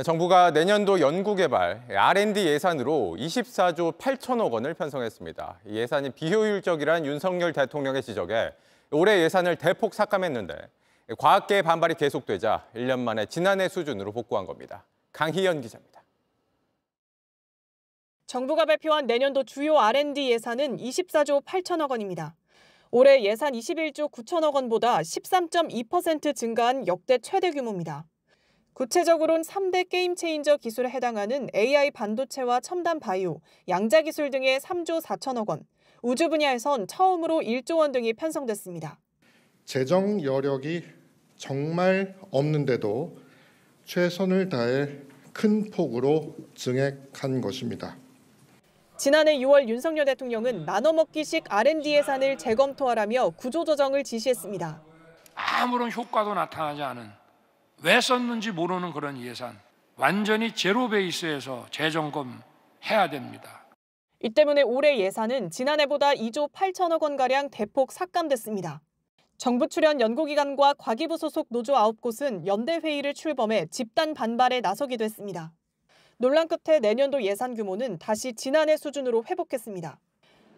네, 정부가 내년도 연구개발 R&D 예산으로 24조 8천억 원을 편성했습니다. 예산이 비효율적이란 윤석열 대통령의 지적에 올해 예산을 대폭 삭감했는데 과학계의 반발이 계속되자 1년 만에 지난해 수준으로 복구한 겁니다. 강희연 기자입니다. 정부가 발표한 내년도 주요 R&D 예산은 24조 8천억 원입니다. 올해 예산 21조 9천억 원보다 13.2% 증가한 역대 최대 규모입니다. 구체적으로는 3대 게임 체인저 기술에 해당하는 AI 반도체와 첨단 바이오, 양자 기술 등의 3조 4천억 원, 우주 분야에선 처음으로 1조 원 등이 편성됐습니다. 재정 여력이 정말 없는데도 최선을 다해 큰 폭으로 증액한 것입니다. 지난해 6월 윤석열 대통령은 나눠먹기식 R&D 예산을 재검토하라며 구조조정을 지시했습니다. 아무런 효과도 나타나지 않은 왜 썼는지 모르는 그런 예산 완전히 제로 베이스에서 재점검 해야 됩니다. 이 때문에 올해 예산은 지난해보다 2조 8천억 원가량 대폭 삭감됐습니다. 정부 출연 연구기관과 과기부 소속 노조 9곳은 연대회의를 출범해 집단 반발에 나서기도 했습니다. 논란 끝에 내년도 예산 규모는 다시 지난해 수준으로 회복했습니다.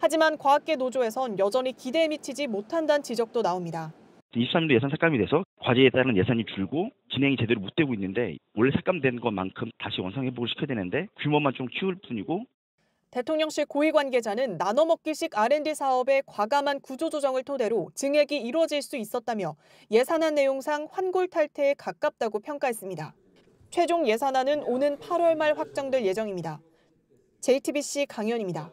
하지만 과학계 노조에선 여전히 기대에 미치지 못한다는 지적도 나옵니다. 23년도 예산 삭감이 돼서 과제에 따른 예산이 줄고 진행이 제대로 못 되고 있는데 원래 삭감된 것만큼 다시 원상 회복을 시켜야 되는데 규모만 좀 키울 뿐이고 대통령실 고위 관계자는 나눠먹기식 R&D 사업의 과감한 구조조정을 토대로 증액이 이루어질 수 있었다며 예산안 내용상 환골 탈퇴에 가깝다고 평가했습니다. 최종 예산안은 오는 8월 말 확정될 예정입니다. JTBC 강연입니다.